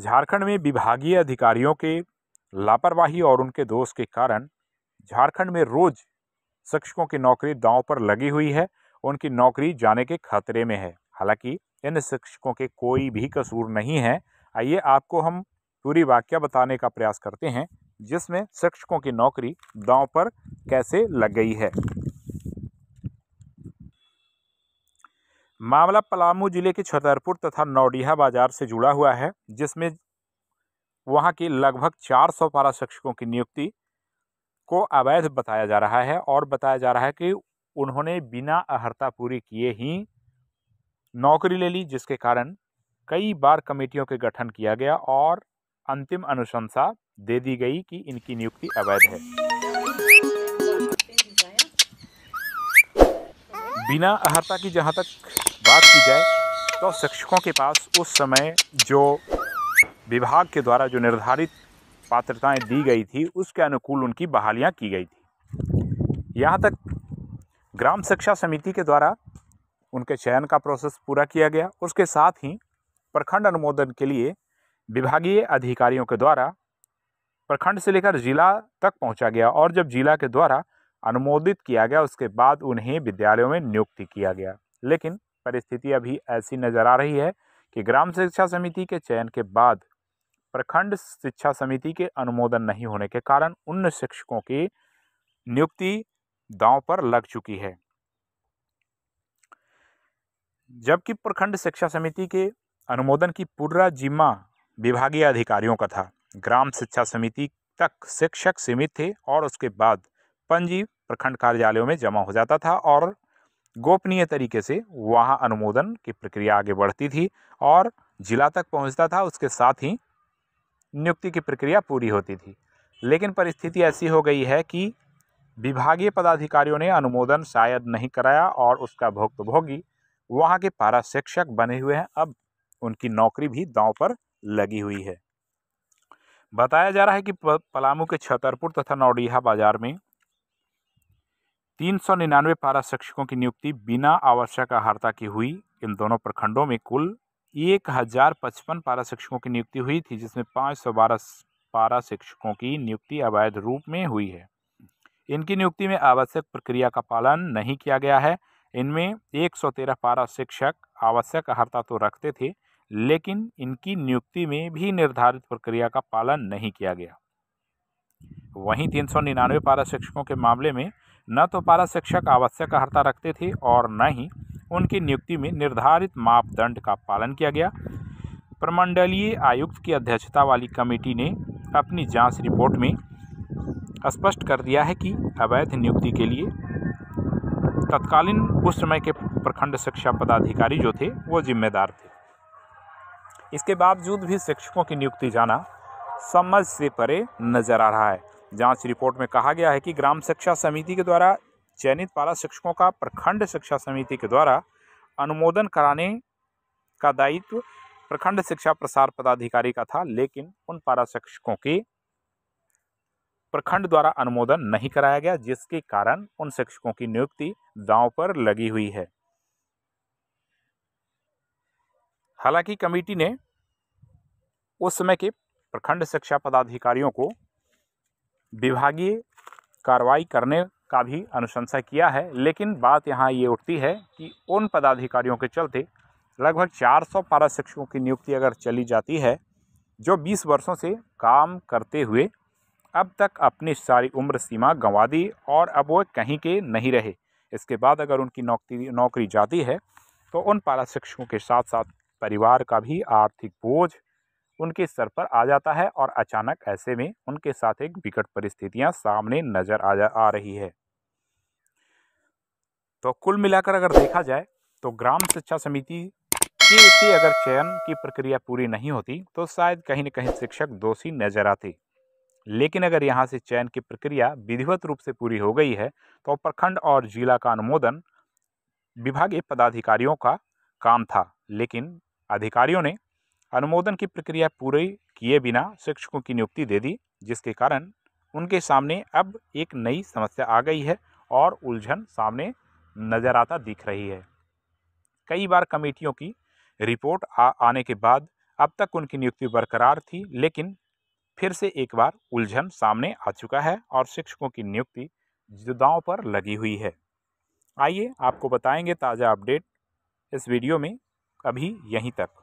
झारखंड में विभागीय अधिकारियों के लापरवाही और उनके दोष के कारण झारखंड में रोज शिक्षकों की नौकरी दांव पर लगी हुई है उनकी नौकरी जाने के खतरे में है हालांकि इन शिक्षकों के कोई भी कसूर नहीं है आइए आपको हम पूरी वाक्य बताने का प्रयास करते हैं जिसमें शिक्षकों की नौकरी दांव पर कैसे लग गई है मामला पलामू जिले के छतरपुर तथा नौडीहा बाजार से जुड़ा हुआ है जिसमें वहां के लगभग 400 पारा शिक्षकों की नियुक्ति को अवैध बताया जा रहा है और बताया जा रहा है कि उन्होंने बिना अहर्ता पूरी किए ही नौकरी ले ली जिसके कारण कई बार कमेटियों के गठन किया गया और अंतिम अनुशंसा दे दी गई कि इनकी नियुक्ति अवैध है बिना अहर्ता की जहाँ तक बात की जाए तो शिक्षकों के पास उस समय जो विभाग के द्वारा जो निर्धारित पात्रताएं दी गई थी उसके अनुकूल उनकी बहालियां की गई थी यहाँ तक ग्राम शिक्षा समिति के द्वारा उनके चयन का प्रोसेस पूरा किया गया उसके साथ ही प्रखंड अनुमोदन के लिए विभागीय अधिकारियों के द्वारा प्रखंड से लेकर जिला तक पहुंचा गया और जब जिला के द्वारा अनुमोदित किया गया उसके बाद उन्हें विद्यालयों में नियुक्ति किया गया लेकिन परिस्थिति अभी ऐसी नज़र आ रही है कि ग्राम शिक्षा समिति के चयन के बाद प्रखंड शिक्षा समिति के अनुमोदन नहीं होने के कारण उन शिक्षकों की नियुक्ति दांव पर लग चुकी है जबकि प्रखंड शिक्षा समिति के अनुमोदन की पूरा जिम्मा विभागीय अधिकारियों का था ग्राम शिक्षा समिति तक शिक्षक सीमित थे और उसके बाद पंजी प्रखंड कार्यालयों में जमा हो जाता था और गोपनीय तरीके से वहाँ अनुमोदन की प्रक्रिया आगे बढ़ती थी और जिला तक पहुँचता था उसके साथ ही नियुक्ति की प्रक्रिया पूरी होती थी लेकिन परिस्थिति ऐसी हो गई है कि विभागीय पदाधिकारियों ने अनुमोदन शायद नहीं कराया और उसका भोगी वहाँ के पारा शिक्षक बने हुए हैं अब उनकी नौकरी भी दांव पर लगी हुई है बताया जा रहा है कि पलामू के छतरपुर तथा नौडीहा बाजार में तीन सौ निन्यानवे पारा शिक्षकों की नियुक्ति बिना आवश्यक आहारता की हुई इन दोनों प्रखंडों में कुल एक हजार पचपन पारा शिक्षकों की नियुक्ति हुई थी जिसमें पाँच सौ बारह पारा शिक्षकों की नियुक्ति अवैध रूप में हुई है इनकी नियुक्ति में आवश्यक प्रक्रिया का पालन नहीं किया गया है इनमें एक सौ तेरह पारा शिक्षक आवश्यक आहारता तो रखते थे लेकिन इनकी नियुक्ति में भी निर्धारित प्रक्रिया का पालन नहीं किया गया वहीं तीन सौ निन्यानवे पारा शिक्षकों के मामले में न तो पारा शिक्षक आवश्यक अर्ता रखते थे और न ही उनकी नियुक्ति में निर्धारित मापदंड का पालन किया गया प्रमंडलीय आयुक्त की अध्यक्षता वाली कमेटी ने अपनी जांच रिपोर्ट में स्पष्ट कर दिया है कि अवैध नियुक्ति के लिए तत्कालीन उस समय के प्रखंड शिक्षा पदाधिकारी जो थे वो जिम्मेदार थे इसके बावजूद भी शिक्षकों की नियुक्ति जाना समझ से परे नज़र आ रहा है जांच रिपोर्ट में कहा गया है कि ग्राम शिक्षा समिति के द्वारा चयनित पारा शिक्षकों का प्रखंड शिक्षा समिति के द्वारा अनुमोदन कराने का दायित्व प्रखंड शिक्षा प्रसार पदाधिकारी का था लेकिन उन पारा शिक्षकों की प्रखंड द्वारा अनुमोदन नहीं कराया गया जिसके कारण उन शिक्षकों की नियुक्ति दांव पर लगी हुई है हालांकि कमेटी ने उस समय के प्रखंड शिक्षा पदाधिकारियों को विभागीय कार्रवाई करने का भी अनुशंसा किया है लेकिन बात यहाँ ये उठती है कि उन पदाधिकारियों के चलते लगभग 400 सौ पारा शिक्षकों की नियुक्ति अगर चली जाती है जो 20 वर्षों से काम करते हुए अब तक अपनी सारी उम्र सीमा गंवा दी और अब वो कहीं के नहीं रहे इसके बाद अगर उनकी नौकरी नौकरी जाती है तो उन पारा शिक्षकों के साथ साथ परिवार का भी आर्थिक बोझ उनके सर पर आ जाता है और अचानक ऐसे में उनके साथ एक विकट परिस्थितियां सामने नज़र आ जा आ रही है तो कुल मिलाकर अगर देखा जाए तो ग्राम शिक्षा समिति की से अगर चयन की प्रक्रिया पूरी नहीं होती तो शायद कहीं न कहीं शिक्षक दोषी नजर आते लेकिन अगर यहाँ से चयन की प्रक्रिया विधिवत रूप से पूरी हो गई है तो प्रखंड और जिला का अनुमोदन विभागीय पदाधिकारियों का काम था लेकिन अधिकारियों ने अनुमोदन की प्रक्रिया पूरी किए बिना शिक्षकों की नियुक्ति दे दी जिसके कारण उनके सामने अब एक नई समस्या आ गई है और उलझन सामने नज़र आता दिख रही है कई बार कमेटियों की रिपोर्ट आ, आने के बाद अब तक उनकी नियुक्ति बरकरार थी लेकिन फिर से एक बार उलझन सामने आ चुका है और शिक्षकों की नियुक्ति जुदाओं पर लगी हुई है आइए आपको बताएंगे ताज़ा अपडेट इस वीडियो में अभी यहीं तक